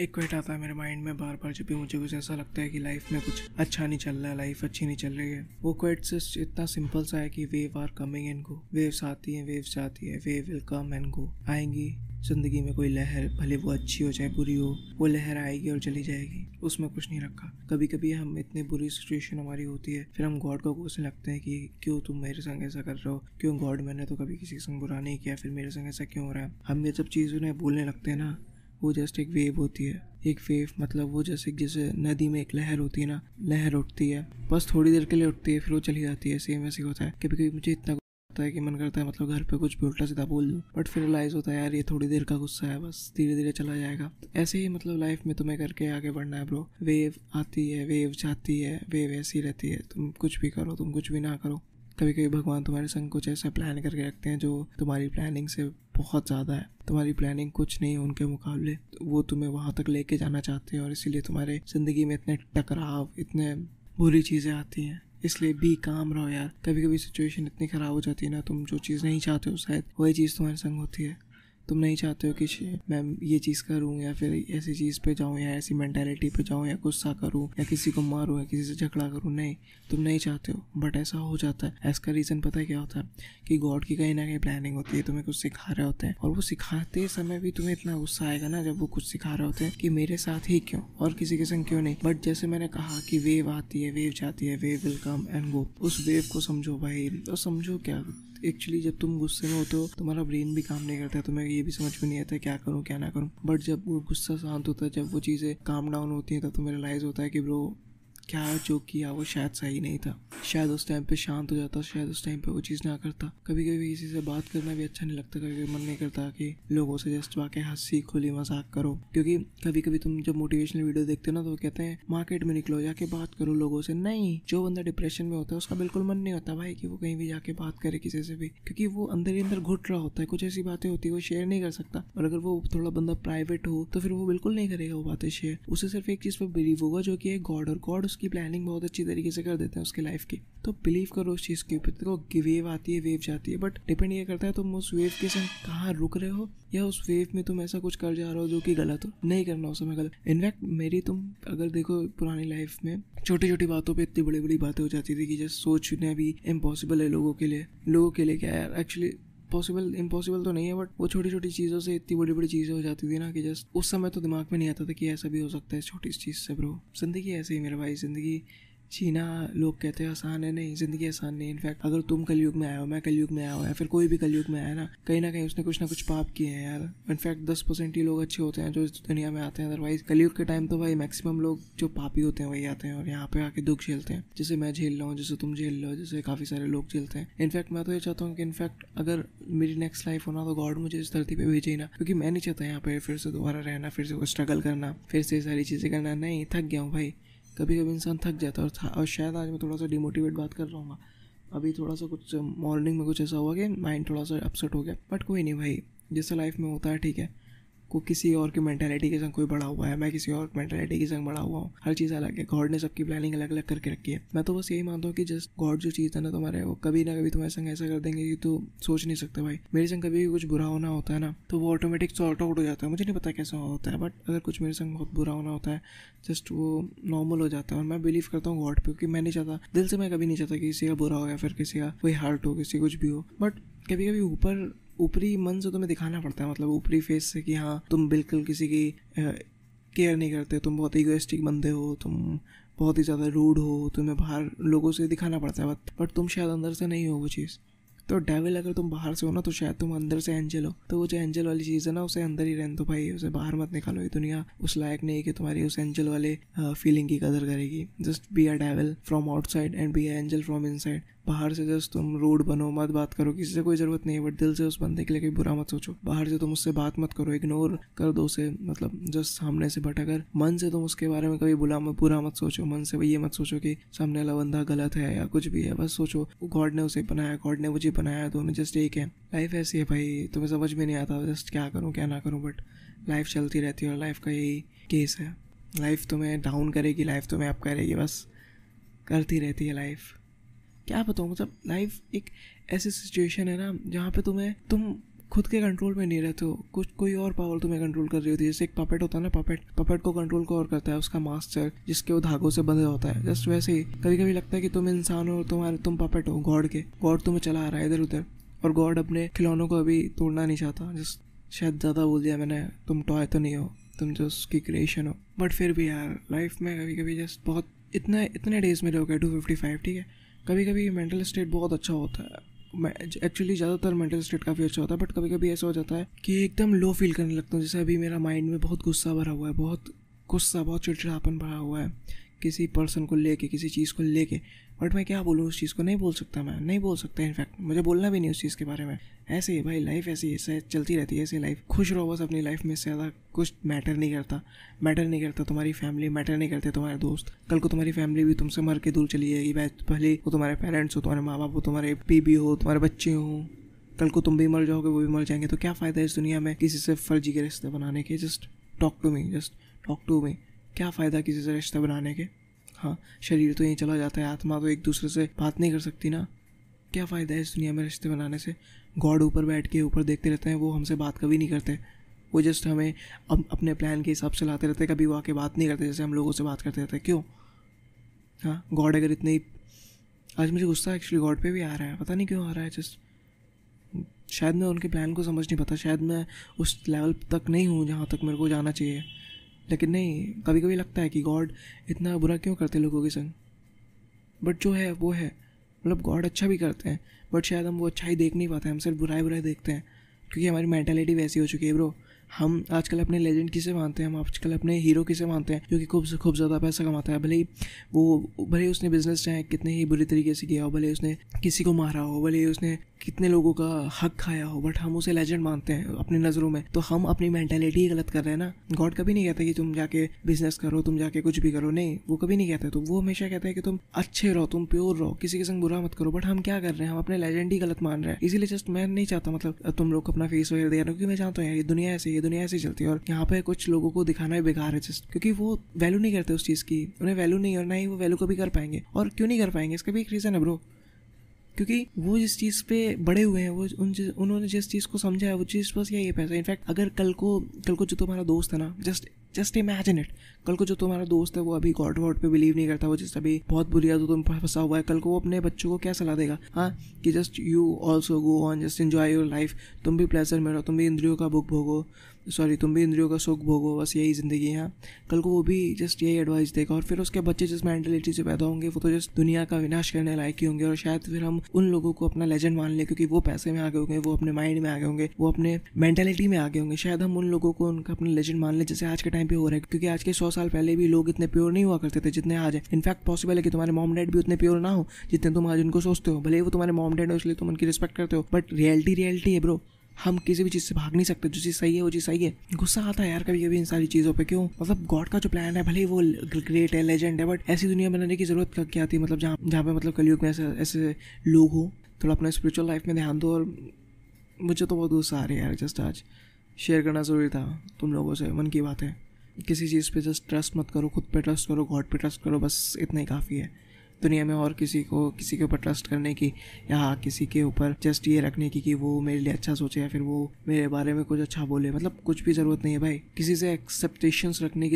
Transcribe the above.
एक क्वेट आता है मेरे माइंड में बार बार जब भी मुझे कुछ ऐसा लगता है कि लाइफ में कुछ अच्छा नहीं चल रहा है लाइफ अच्छी नहीं चल रही है वो क्वेट सिर्फ इतना सिंपल सा है कि wave are coming and go waves आती हैं वेव्स जाती है wave will come and go आएंगी जिंदगी में कोई लहर भले वो अच्छी हो चाहे बुरी हो वो लहर आएगी और चली जाएगी उसमें कुछ नहीं रखा कभी कभी हम इतनी बुरी सिचुएशन हमारी होती है फिर हम गॉड को कोसने लगते हैं कि क्यों तुम मेरे संग ऐसा कर रहे हो क्यों गॉड मैंने तो कभी किसी के संग बुरा नहीं किया फिर मेरे संग ऐसा क्यों हो रहा है हम ये सब चीज़ उन्हें बोलने लगते हैं ना वो जस्ट एक वेव होती है एक वेव मतलब वो जैसे जैसे नदी में एक लहर होती है ना लहर उठती है बस थोड़ी देर के लिए उठती है फिर वो चली जाती है सेम ऐसे होता है कभी कभी मुझे इतना होता है कि मन करता है मतलब घर पे कुछ भी उल्टा सीधा बोल दूँ बट फिर रिलाइज होता है यार ये थोड़ी देर का गुस्सा है बस धीरे धीरे चला जाएगा ऐसे ही मतलब लाइफ में तुम्हें करके आगे बढ़ना है ब्रो वेव आती है वेव जाती है वेव ऐसी रहती है तुम कुछ भी करो तुम कुछ भी ना करो कभी कभी भगवान तुम्हारे संग कुछ ऐसा प्लान करके रखते हैं जो तुम्हारी प्लानिंग से बहुत ज़्यादा है तुम्हारी प्लानिंग कुछ नहीं उनके मुकाबले वो तुम्हें वहाँ तक लेके जाना चाहते हैं और इसीलिए तुम्हारे ज़िंदगी में इतने टकराव इतने बुरी चीज़ें आती हैं इसलिए भी काम रहो यार कभी कभी सिचुएशन इतनी ख़राब हो जाती है ना तुम जो चीज़ नहीं चाहते हो शायद वही चीज़ तुम्हारे संग होती है तुम नहीं चाहते हो कि मैं ये चीज़ करूँ या फिर ऐसी चीज़ पे जाऊँ या ऐसी मैंटेलिटी पे जाऊँ या गुस्सा करूँ या किसी को मारूँ या किसी से झगड़ा करूँ नहीं तुम नहीं चाहते हो बट ऐसा हो जाता है इसका रीज़न पता है क्या होता है कि गॉड की कहीं ना कहीं प्लानिंग होती है तुम्हें कुछ सिखा रहे होते हैं और वो सिखाते समय भी तुम्हें इतना गुस्सा आएगा ना जब वो कुछ सिखा रहे होते हैं कि मेरे साथ ही क्यों और किसी के संग क्यों नहीं बट जैसे मैंने कहा कि वेव आती है वेव जाती है wave will come and go उस वेव को समझो भाई तो समझो क्या एक्चुअली जब तुम गुस्से में होते हो तुम्हारा ब्रेन भी काम नहीं करता है तुम्हें ये भी समझ में नहीं आता क्या करूँ क्या ना करूँ बट जब वो गुस्सा शांत होता है जब वो चीज़ें काम डाउन होती हैं तब तुम्हें रिलाइज होता है कि ब्रो क्या जो किया वो शायद सही नहीं था शायद उस टाइम पे शांत हो जाता शायद उस टाइम पे वो चीज़ ना करता कभी कभी किसी से बात करना भी अच्छा नहीं लगता कभी कभी मन नहीं करता कि लोगों से जस्ट वाकई हंसी खुली मजाक करो क्योंकि कभी कभी तुम जब मोटिवेशनल वीडियो देखते हो ना तो कहते हैं मार्केट में निकलो जाके बात करो लोगों से नहीं जो बंदा डिप्रेशन में होता है उसका बिल्कुल मन नहीं होता भाई कि वो कहीं भी जाके बात करे किसी से भी क्योंकि वो अंदर ही अंदर घुट रहा होता है कुछ ऐसी बातें होती है वो शेयर नहीं कर सकता और अगर वो थोड़ा बंदा प्राइवेट हो तो फिर वो बिल्कुल नहीं करेगा वो बातें शेयर उसे सिर्फ एक चीज पर बिलीव होगा जो कि है गॉड और गॉड उसकी प्लानिंग बहुत अच्छी तरीके से कर देते हैं उसके लाइफ की तो बिलीव करो उस चीज़ के ऊपर देखो वेव आती है वेव जाती है बट डिपेंड ये करता है तुम उस वेव के संग कहाँ रुक रहे हो या उस वेव में तुम ऐसा कुछ कर जा रहे हो जो कि गलत हो नहीं करना उस समय गलत इनफैक्ट मेरी तुम अगर देखो पुरानी लाइफ में छोटी छोटी बातों पर इतनी बड़ी बड़ी बातें हो जाती थी कि जैसे सोचना भी इम्पॉसिबल है लोगों के लिए लोगों के लिए क्या यार एक्चुअली पॉसिबल इम्पॉसिबल तो नहीं है बट वो छोटी छोटी चीज़ों से इतनी बड़ी बड़ी चीज़ें हो जाती थी ना कि जस्ट उस समय तो दिमाग में नहीं आता था कि ऐसा भी हो सकता है छोटी सी चीज़ से ब्रो ज़िंदगी ऐसे ही मेरे भाई ज़िंदगी जीना लोग कहते हैं आसान है नहीं ज़िंदगी आसान नहीं इनफैक्ट अगर तुम कलयुग में आए हो मैं कलयुग में आया हो या फिर कोई भी कलयुग में आया ना कहीं ना कहीं उसने कुछ ना कुछ पाप किए हैं यार इनफैक्ट दस परसेंट ही लोग अच्छे होते हैं जो इस दुनिया में आते हैं अदरवाइज कलयुग के टाइम तो भाई मैक्सिमम लोग जो पापी होते हैं वही आते हैं और यहाँ पे आके दुख झेलते हैं जैसे मैं झेल रहा हूँ जैसे तुम झेल रहे हो जैसे काफ़ी सारे लोग झेलते हैं इनफैक्ट मैं तो ये चाहता हूँ कि इनफैक्ट अगर मेरी नेक्स्ट लाइफ होना तो गॉड मुझे इस धरती पर भेजे ना क्योंकि मैं नहीं चाहता यहाँ पे फिर से दोबारा रहना फिर से स्ट्रगल करना फिर से सारी चीज़ें करना नहीं थक गया हूँ भाई कभी कभी इंसान थक जाता है और और शायद आज मैं थोड़ा सा डिमोटिवेट बात कर रहा हूँ अभी थोड़ा सा कुछ मॉर्निंग में कुछ ऐसा हुआ कि माइंड थोड़ा सा अपसेट हो गया बट कोई नहीं भाई जैसे लाइफ में होता है ठीक है आपको किसी और की मैंटेलिटी के संग कोई बड़ा हुआ है मैं किसी और मैंटेलिटी के संग बड़ा हुआ हूँ हर चीज़ अलग है गॉड ने सबकी प्लानिंग अलग अलग करके रखी है मैं तो बस यही मानता हूँ कि जस्ट गॉड जो चीज़ है ना तुम्हारे वो कभी ना कभी तुम्हारे संग ऐसा कर देंगे कि तू सोच नहीं सकते भाई मेरे संग कभी भी कुछ बुरा होना होता है ना तो वो ऑटोमेटिक सॉर्ट आउट हो जाता है मुझे नहीं पता कैसा होता है बट अगर कुछ मेरे संग बहुत बुरा होना होता है जस्ट वो नॉर्मल हो जाता है और मैं बिलीव करता हूँ गॉड पे क्योंकि मैं नहीं चाहता दिल से मैं कभी नहीं चाहता कि किसी का बुरा हो या फिर किसी का कोई हार्ट हो किसी कुछ भी हो बट कभी कभी ऊपर ऊपरी मन से तुम्हें दिखाना पड़ता है मतलब ऊपरी फेस से कि हाँ तुम बिल्कुल किसी की केयर नहीं करते तुम बहुत इगोस्टिक बंदे हो तुम बहुत ही ज़्यादा रूड हो तुम्हें बाहर लोगों से दिखाना पड़ता है बट तुम शायद अंदर से नहीं हो वो चीज़ तो डेविल अगर तुम बाहर से हो ना तो शायद तुम अंदर से एंजल हो तो वो जो एंजल वाली चीज़ है ना उसे अंदर ही रहने दो भाई उसे बाहर मत निकालो ये दुनिया उस लायक नहीं कि तुम्हारी उस एंजल वाले फीलिंग की कदर करेगी just be a devil from outside and be a angel from inside बाहर से जस्ट तुम रूड बनो मत बात करो किसी से कोई ज़रूरत नहीं है बट दिल से उस बंदे के लिए कोई बुरा मत सोचो बाहर से तुम उससे बात मत करो इग्नोर कर दो उसे मतलब जस्ट सामने से कर मन से तुम उसके बारे में कभी बुला मत बुरा मत सोचो मन से ये मत सोचो कि सामने वाला बंदा गलत है या कुछ भी है बस सोचो गॉड ने उसे बनाया गॉड ने मुझे बनाया दोनों तो जस्ट एक है लाइफ ऐसी है भाई तुम्हें समझ में नहीं आता जस्ट क्या करूँ क्या ना करूँ बट लाइफ चलती रहती है और लाइफ का यही केस है लाइफ तुम्हें डाउन करेगी लाइफ तुम्हें अप करेगी बस करती रहती है लाइफ क्या बताऊँ मतलब लाइफ एक ऐसी सिचुएशन है ना जहाँ पे तुम्हें तुम खुद के कंट्रोल में नहीं रहते हो कुछ कोई और पावर तुम्हें कंट्रोल कर रही होती है जैसे एक पपेट होता है ना पपेट पपेट को कंट्रोल को और करता है उसका मास्टर जिसके वो धागों से बंधा होता है जस्ट वैसे ही कभी कभी लगता है कि तुम इंसान हो और तुम्हारे तुम पपेट हो गॉड के गॉड तुम्हें चला रहा है इधर उधर और गॉड अपने खिलौनों को अभी तोड़ना नहीं चाहता जस्ट शायद ज़्यादा बोल दिया मैंने तुम टॉय तो नहीं हो तुम जो उसकी क्रिएशन हो बट फिर भी यार लाइफ में कभी कभी जस्ट बहुत इतने इतने डेज में लोग टू फिफ्टी फाइव ठीक है कभी कभी मेंटल स्टेट बहुत अच्छा होता है एक्चुअली ज़्यादातर मेंटल स्टेट काफ़ी अच्छा होता है बट कभी कभी ऐसा हो जाता है कि एकदम लो फील करने लगता हूँ जैसे अभी मेरा माइंड में बहुत गुस्सा भरा हुआ है बहुत गुस्सा बहुत चिड़चिड़ापन भरा हुआ है किसी पर्सन को लेके किसी चीज़ को लेके बट मैं क्या बोलूँ उस चीज़ को नहीं बोल सकता मैं नहीं बोल सकता इनफैक्ट मुझे बोलना भी नहीं उस चीज़ के बारे में ऐसे ही भाई लाइफ ऐसी ऐसे चलती रहती है ऐसी लाइफ खुश रहो बस अपनी लाइफ में ज़्यादा कुछ मैटर नहीं करता मैटर नहीं करता तुम्हारी फैमिली मैटर नहीं करते तुम्हारे दोस्त कल को तुम्हारी फैमिली भी तुमसे मर के दूर चली जाएगी भाई पहले वो तुम्हारे पेरेंट्स हो तुम्हारे माँ बाप हो तुम्हारे बीबी हो तुम्हारे बच्चे हो कल को तुम भी मर जाओगे वो भी मर जाएंगे तो क्या फ़ायदा है इस दुनिया में किसी से फर्जी के रिश्ते बनाने के just talk to me just talk to me क्या फ़ायदा किसी से रिश्ता बनाने के हाँ शरीर तो यहीं चला जाता है आत्मा तो एक दूसरे से बात नहीं कर सकती ना क्या फ़ायदा है इस दुनिया में रिश्ते बनाने से गॉड ऊपर बैठ के ऊपर देखते रहते हैं वो हमसे बात कभी नहीं करते वो जस्ट हमें अप, अपने प्लान के हिसाब से लाते रहते हैं कभी वो आके बात नहीं करते जैसे हम लोगों से बात करते रहते क्यों हाँ गॉड अगर इतने ही आज मुझे गुस्सा एक्चुअली गॉड पे भी आ रहा है पता नहीं क्यों आ रहा है जस्ट शायद मैं उनके प्लान को समझ नहीं पाता शायद मैं उस लेवल तक नहीं हूँ जहाँ तक मेरे को जाना चाहिए लेकिन नहीं कभी कभी लगता है कि गॉड इतना बुरा क्यों करते लोगों के संग बट जो है वो है मतलब गॉड अच्छा भी करते हैं बट शायद हम वो अच्छाई देख नहीं पाते हम सिर्फ बुराई बुराई देखते हैं क्योंकि हमारी मैंटेलिटी वैसी हो चुकी है ब्रो हम आजकल अपने लेजेंड किसे मानते हैं हम आजकल अपने हीरो किसे मानते हैं जो कि खूब खूब ज़्यादा पैसा कमाता है भले ही वो भले उसने बिजनेस चाहे कितने ही बुरी तरीके से किया हो भले उसने किसी को मारा हो भले उसने कितने लोगों का हक खाया हो बट हम उसे लेजेंड मानते हैं अपनी नज़रों में तो हम अपनी मेंटेलिटी ही गलत कर रहे हैं ना गॉड कभी नहीं कहता कि तुम जाके बिजनेस करो तुम जाके कुछ भी करो नहीं वो कभी नहीं कहता तो वो हमेशा कहता है कि तुम अच्छे रहो तुम प्योर रहो किसी के संग बुरा मत करो बट हम क्या कर रहे हैं हम अपने लेजेंड ही गलत मान रहे हैं इसीलिए जस्ट मैं नहीं चाहता मतलब तुम लोग अपना फेस वगैरह दे रहे क्योंकि मैं चाहता हूँ ये दुनिया ऐसी ये दुनिया ऐसी चलती है और यहाँ पे कुछ लोगों को दिखाना भी बेकार है जस्ट क्योंकि वो वैल्यू नहीं करते उस चीज़ की उन्हें वैल्यू नहीं और ना ही वो वैल्यू कभी कर पाएंगे और क्यों नहीं कर पाएंगे इसका भी एक रीज़न है ब्रो क्योंकि वो जिस चीज़ पे बड़े हुए हैं वो उन उन्होंने जिस चीज़ को समझा है वो चीज़ बस यही है पैसा इनफैक्ट अगर कल को कल को जो तुम्हारा दोस्त है ना जस्ट जस्ट इमेजिन इट कल को जो तुम्हारा दोस्त है वो अभी गॉड वॉड पे बिलीव नहीं करता वो जिस अभी बहुत बुरी तो तुम फंसा हुआ है कल को वो अपने बच्चों को क्या सलाह देगा हाँ कि just you also go on just enjoy your life तुम भी प्लेजर में रहो तुम भी इंद्रियों का बुक भोगो सॉरी तुम भी इंद्रियों का सुख भोगो बस यही ज़िंदगी है कल को वो भी जस्ट यही एडवाइस देगा और फिर उसके बच्चे जिस मेंटेलिटी से पैदा होंगे वो तो जस्ट दुनिया का विनाश करने लायक ही होंगे और शायद फिर हम उन लोगों को अपना लेजेंड मान लें क्योंकि वो पैसे में आगे होंगे वो अपने माइंड में आगे होंगे वो अपने मैंटेलिटी में आगे होंगे शायद हम उन लोगों को उनका अपना लेजेंड मान लें जैसे आज के टाइम पे हो रहा है क्योंकि आज के सौ साल पहले भी लोग इतने प्योर नहीं हुआ करते थे जितने आज है इनफैक्ट पॉसिबल है कि तुम्हारे मॉम डैड भी उतने प्योर ना हो जितने तुम आज उनको सोचते हो भले वो तुम्हारे मॉम डैड हो इसलिए तुम उनकी रिस्पेक्ट करते हो बट रियलिटी रियलिटी है ब्रो हम किसी भी चीज़ से भाग नहीं सकते जो चीज़ सही है वो चीज़ सही है गुस्सा आता है यार कभी कभी इन सारी चीज़ों पर क्यों मतलब गॉड का जो प्लान है भले ही वो ग्रेट है लेजेंड है बट ऐसी दुनिया बनाने की जरूरत क्या क्या थी मतलब जहाँ जहाँ पे मतलब कलयुग में ऐसे ऐसे लोग हों थोड़ा अपना स्पिरिचुअल लाइफ में ध्यान दो और मुझे तो बहुत गुस्सा आ रहा है यार जस्ट आज शेयर करना ज़रूरी था तुम लोगों से मन की बात है किसी चीज़ पे जस्ट ट्रस्ट मत करो खुद पे ट्रस्ट करो गॉड पे ट्रस्ट करो बस इतना ही काफ़ी है दुनिया में और किसी को किसी के ऊपर ट्रस्ट करने की या किसी के ऊपर जस्ट ये रखने की कि वो मेरे लिए अच्छा सोचे या फिर वो मेरे बारे में कुछ अच्छा बोले मतलब कुछ भी ज़रूरत नहीं है भाई किसी से एक्सेप्टेशंस रखने की